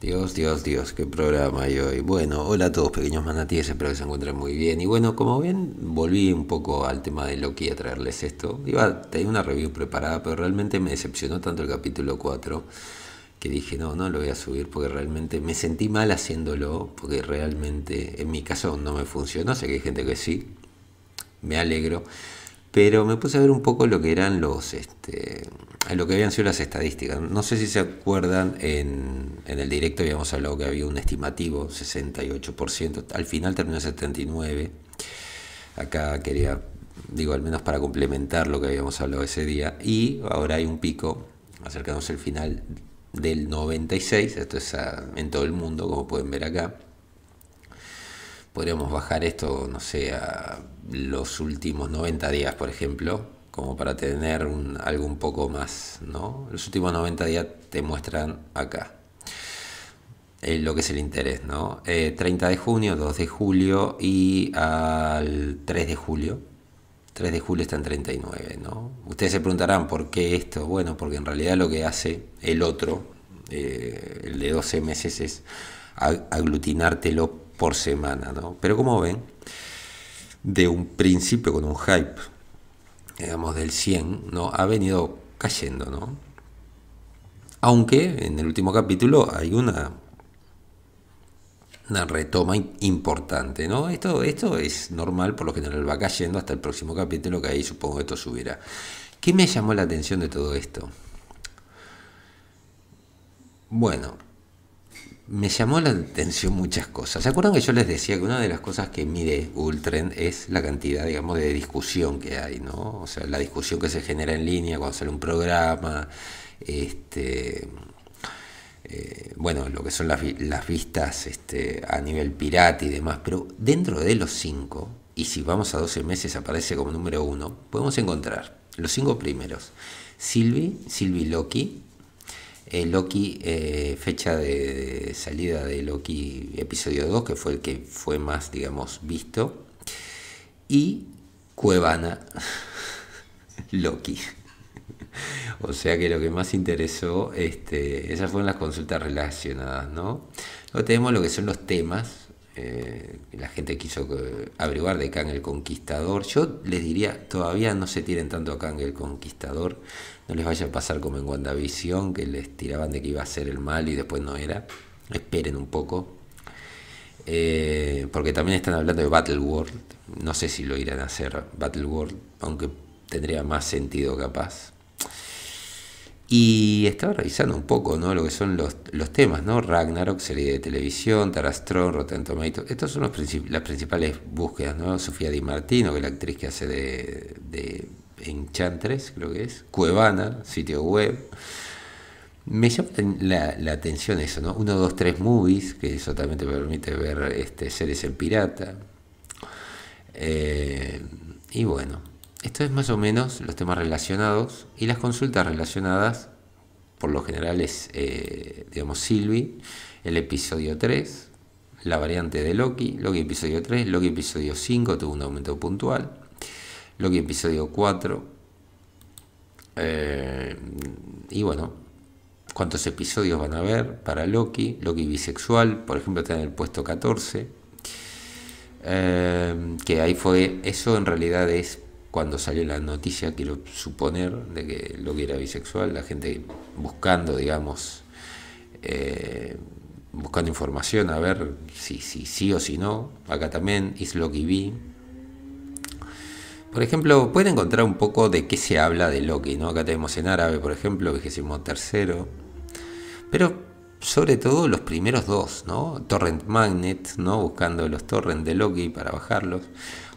Dios, Dios, Dios, qué programa hay hoy. Bueno, hola a todos, pequeños manatíes, espero que se encuentren muy bien. Y bueno, como bien volví un poco al tema de Loki a traerles esto. Iba tenía una review preparada, pero realmente me decepcionó tanto el capítulo 4 que dije, no, no lo voy a subir porque realmente me sentí mal haciéndolo, porque realmente en mi caso no me funcionó, sé que hay gente que sí, me alegro pero me puse a ver un poco lo que eran los este, lo que habían sido las estadísticas. No sé si se acuerdan, en, el directo habíamos hablado que había un estimativo, 68%, al final terminó 79%. Acá quería, digo, al menos para complementar lo que habíamos hablado ese día. Y ahora hay un pico, acercándose al final del 96, esto es ah, en todo el mundo, como pueden ver acá podríamos bajar esto, no sé, a los últimos 90 días, por ejemplo, como para tener un, algo un poco más, ¿no? Los últimos 90 días te muestran acá eh, lo que es el interés, ¿no? 30 eh, de junio, 2 de julio y al 3 de julio. 3 de julio está en 39, ¿no? Ustedes se preguntarán por qué esto. Bueno, porque en realidad lo que hace el otro, eh, el de 12 meses, es aglutinártelo por semana, ¿no? Pero como ven, de un principio con un hype, digamos, del 100, ¿no? Ha venido cayendo, ¿no? Aunque en el último capítulo hay una, una retoma importante, ¿no? Esto, esto es normal, por lo general va cayendo hasta el próximo capítulo, que ahí supongo que esto subirá. ¿Qué me llamó la atención de todo esto? Bueno, me llamó la atención muchas cosas. ¿Se acuerdan que yo les decía que una de las cosas que mide Ultren es la cantidad, digamos, de discusión que hay, ¿no? O sea, la discusión que se genera en línea cuando sale un programa, este, eh, bueno, lo que son las, vistas este, a nivel pirata y demás, pero dentro de los cinco, y si vamos a 12 meses aparece como número uno, podemos encontrar los cinco primeros. Silvi, Silvi Loki, eh, Loki, eh, fecha de, salida de Loki episodio 2, que fue el que fue más, digamos, visto. Y Cuevana Loki. o sea que lo que más interesó, este, esas fueron las consultas relacionadas, ¿no? Luego tenemos lo que son los temas, eh, la gente quiso eh, averiguar de Kang el Conquistador. Yo les diría, todavía no se tiren tanto a Kang el Conquistador. No les vaya a pasar como en WandaVision, que les tiraban de que iba a ser el mal y después no era. Esperen un poco. Eh, porque también están hablando de Battle World. No sé si lo irán a hacer Battle World, aunque tendría más sentido capaz. Y estaba revisando un poco ¿no? lo que son los, temas, ¿no? Ragnarok, serie de televisión, Tarastron, Rotten Estos son los las principales búsquedas, ¿no? Sofía Di Martino, que es la actriz que hace de, de Enchantress, creo que es. Cuevana, sitio web. Me llama la, atención eso, ¿no? uno 2, 3 movies, que eso también te permite ver este, series en pirata. Eh, y bueno, esto es más o menos los temas relacionados y las consultas relacionadas, por lo general es, eh, digamos, Silvi, el episodio 3, la variante de Loki, Loki episodio 3, Loki episodio 5 tuvo un aumento puntual, Loki episodio 4, eh, y bueno, cuántos episodios van a haber para Loki, Loki bisexual, por ejemplo, está en el puesto 14, eh, que ahí fue, eso en realidad es cuando salió la noticia, quiero suponer, de que Loki era bisexual, la gente buscando, digamos, eh, buscando información a ver si, sí o si no. Acá también, Is Loki B. Por ejemplo, pueden encontrar un poco de qué se habla de Loki, ¿no? Acá tenemos en árabe, por ejemplo, vigésimo tercero. Pero sobre todo los primeros dos, ¿no? Torrent Magnet, ¿no? Buscando los torrents de Loki para bajarlos.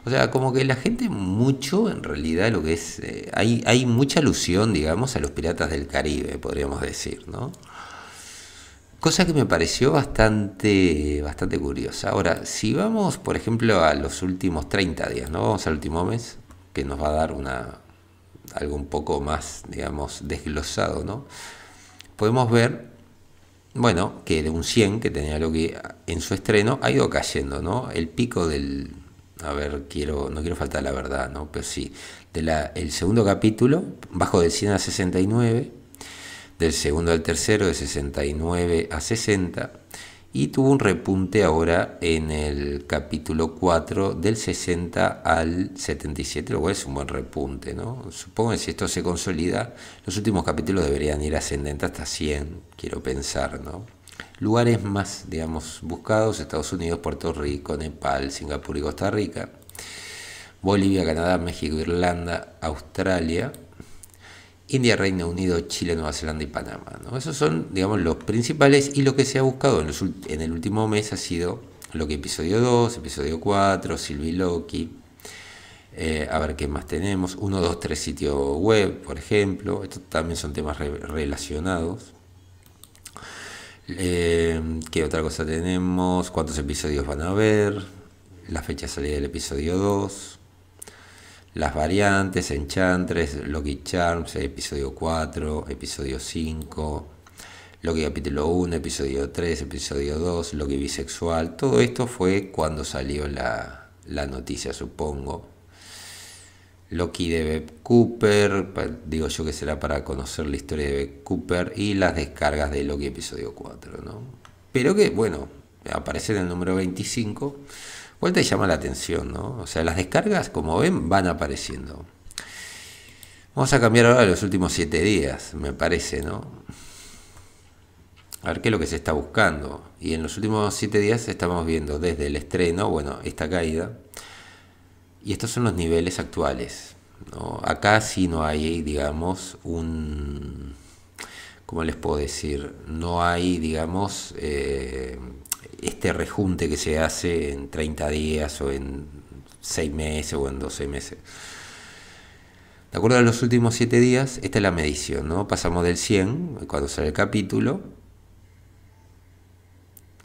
O sea, como que la gente mucho, en realidad, lo que es, eh, hay, mucha alusión, digamos, a los piratas del Caribe, podríamos decir, ¿no? Cosa que me pareció bastante, bastante curiosa. Ahora, si vamos, por ejemplo, a los últimos 30 días, ¿no? Vamos al último mes, que nos va a dar una, algo un poco más, digamos, desglosado, ¿no? Podemos ver bueno, que de un 100 que tenía lo que en su estreno ha ido cayendo, ¿no? El pico del, a ver, quiero, no quiero faltar la verdad, ¿no? Pero sí, de el segundo capítulo, bajo del 100 a 69, del segundo al tercero, de 69 a 60, y tuvo un repunte ahora en el capítulo 4, del 60 al 77, lo cual es un buen repunte, ¿no? Supongo que si esto se consolida, los últimos capítulos deberían ir ascendente hasta 100, quiero pensar, ¿no? Lugares más, digamos, buscados, Estados Unidos, Puerto Rico, Nepal, Singapur y Costa Rica. Bolivia, Canadá, México, Irlanda, Australia, India, Reino Unido, Chile, Nueva Zelanda y Panamá. Esos son, digamos, los principales y lo que se ha buscado en, el último mes ha sido lo que episodio 2, episodio 4, Silvi Loki, eh, a ver qué más tenemos, 1, 2, 3 sitios web, por ejemplo, estos también son temas relacionados. Em, ¿Qué otra cosa tenemos? ¿Cuántos episodios van a haber? La fecha de salida del episodio 2. Las variantes, Enchantress, Loki Charms, episodio 4, episodio 5, Loki capítulo 1, episodio 3, episodio 2, Loki bisexual. Todo esto fue cuando salió la, la noticia, supongo. Loki de Beb Cooper, digo yo que será para conocer la historia de Beb Cooper y las descargas de Loki episodio 4, ¿no? Pero que, bueno, aparece en el número 25, vuelta y llama la atención, ¿no? O sea, las descargas, como ven, van apareciendo. Vamos a cambiar ahora los últimos 7 días, me parece, ¿no? A ver qué es lo que se está buscando. Y en los últimos 7 días estamos viendo desde el estreno, bueno, esta caída, y estos son los niveles actuales. Acá sí no hay, digamos, un... ¿Cómo les puedo decir? No hay, digamos, eh, este rejunte que se hace en 30 días o en 6 meses o en 12 meses. De acuerdo a los últimos 7 días, esta es la medición, Pasamos del 100, cuando sale el capítulo,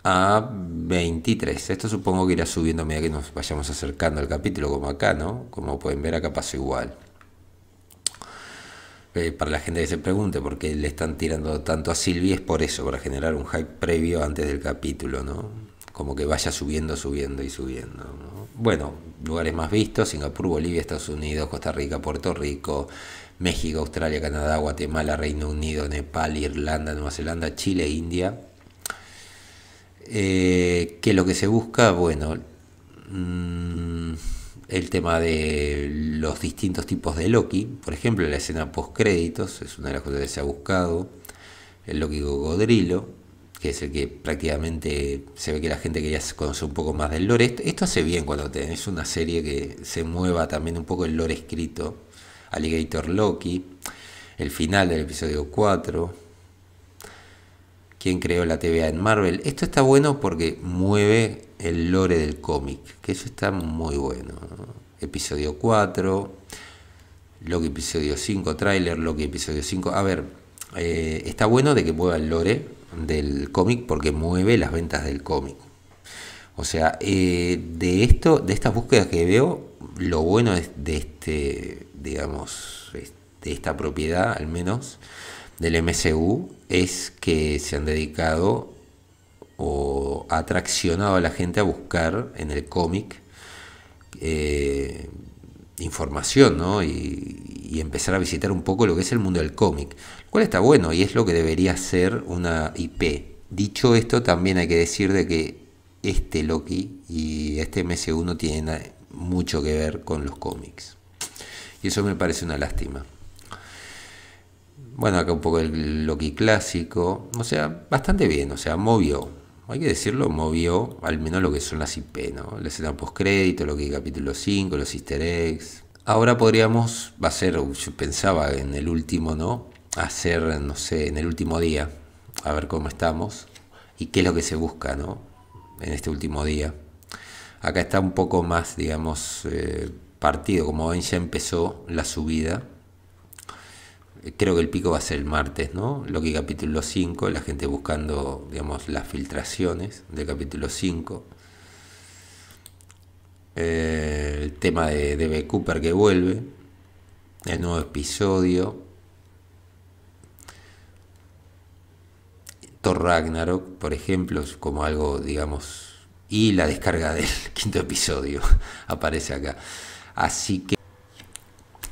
a 23. Esto supongo que irá subiendo a medida que nos vayamos acercando al capítulo, como acá, ¿no? Como pueden ver, acá pasó igual. Eh, para la gente que se pregunte por qué le están tirando tanto a silvia es por eso, para generar un hype previo antes del capítulo, ¿no? Como que vaya subiendo, subiendo y subiendo. Bueno, lugares más vistos, Singapur, Bolivia, Estados Unidos, Costa Rica, Puerto Rico, México, Australia, Canadá, Guatemala, Reino Unido, Nepal, Irlanda, Nueva Zelanda, Chile, India, eh, que lo que se busca, bueno, mm, el tema de los distintos tipos de Loki, por ejemplo, la escena post créditos es una de las cosas que se ha buscado, el Loki cocodrilo, que es el que prácticamente se ve que la gente quería conocer un poco más del lore. Esto hace bien cuando tenés una serie que se mueva también un poco el lore escrito, Alligator Loki, el final del episodio 4 quién creó la TVA en Marvel. Esto está bueno porque mueve el lore del cómic, que eso está muy bueno. Episodio 4, Loki episodio 5, Trailer Loki episodio 5. A ver, eh, está bueno de que mueva el lore del cómic porque mueve las ventas del cómic. O sea, eh, de esto, de estas búsquedas que veo, lo bueno es de este, digamos, de esta propiedad al menos, del MCU es que se han dedicado o atraccionado a la gente a buscar en el cómic eh, información y, empezar a visitar un poco lo que es el mundo del cómic, lo cual está bueno y es lo que debería ser una IP. Dicho esto, también hay que decir de que este Loki y este MCU no tienen mucho que ver con los cómics. Y eso me parece una lástima. Bueno, acá un poco el Loki clásico. O sea, bastante bien. O sea, movió. Hay que decirlo, movió al menos lo que son las IP, ¿no? La escena postcrédito, lo que capítulo 5, los easter eggs. Ahora podríamos, va a ser, yo pensaba en el último, ¿no? Hacer, no sé, en el último día, a ver cómo estamos y qué es lo que se busca, ¿no? En este último día. Acá está un poco más, digamos, eh, partido, como ven ya empezó la subida creo que el pico va a ser el martes, ¿no? Lo que capítulo 5, la gente buscando, digamos, las filtraciones del capítulo 5. Eh, el tema de DB Cooper que vuelve, el nuevo episodio. Thor Ragnarok, por ejemplo, como algo, digamos, y la descarga del quinto episodio aparece acá. Así que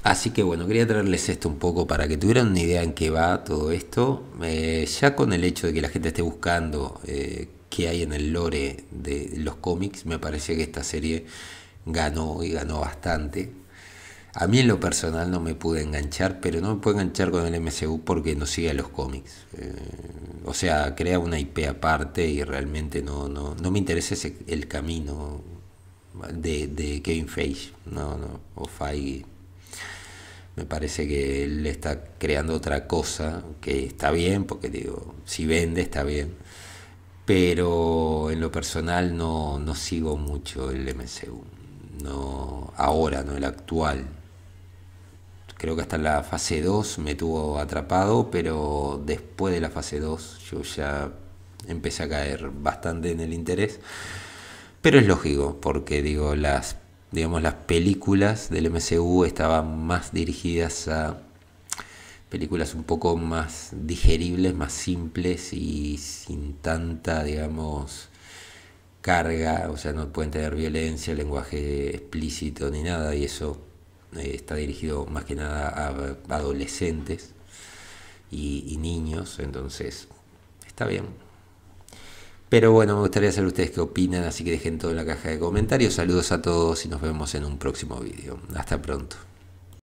Así que bueno, quería traerles esto un poco para que tuvieran una idea en qué va todo esto. Eh, ya con el hecho de que la gente esté buscando eh, qué hay en el lore de los cómics, me parece que esta serie ganó y ganó bastante. A mí en lo personal no me pude enganchar, pero no me puedo enganchar con el MCU porque no sigue a los cómics. Eh, o sea, crea una IP aparte y realmente no, no, no me interesa ese, el camino de, de Face no, no, o Feige me parece que él está creando otra cosa, que está bien, porque digo, si vende está bien, pero en lo personal no, sigo mucho el MCU, no, ahora, no el actual. Creo que hasta la fase 2 me tuvo atrapado, pero después de la fase 2 yo ya empecé a caer bastante en el interés. Pero es lógico, porque digo, las digamos, las películas del MCU estaban más dirigidas a películas un poco más digeribles, más simples y sin tanta, digamos, carga, o sea, no pueden tener violencia, lenguaje explícito ni nada, y eso eh, está dirigido más que nada a adolescentes y niños, entonces está bien, pero bueno, me gustaría saber ustedes qué opinan, así que dejen todo en la caja de comentarios. Saludos a todos y nos vemos en un próximo video. Hasta pronto.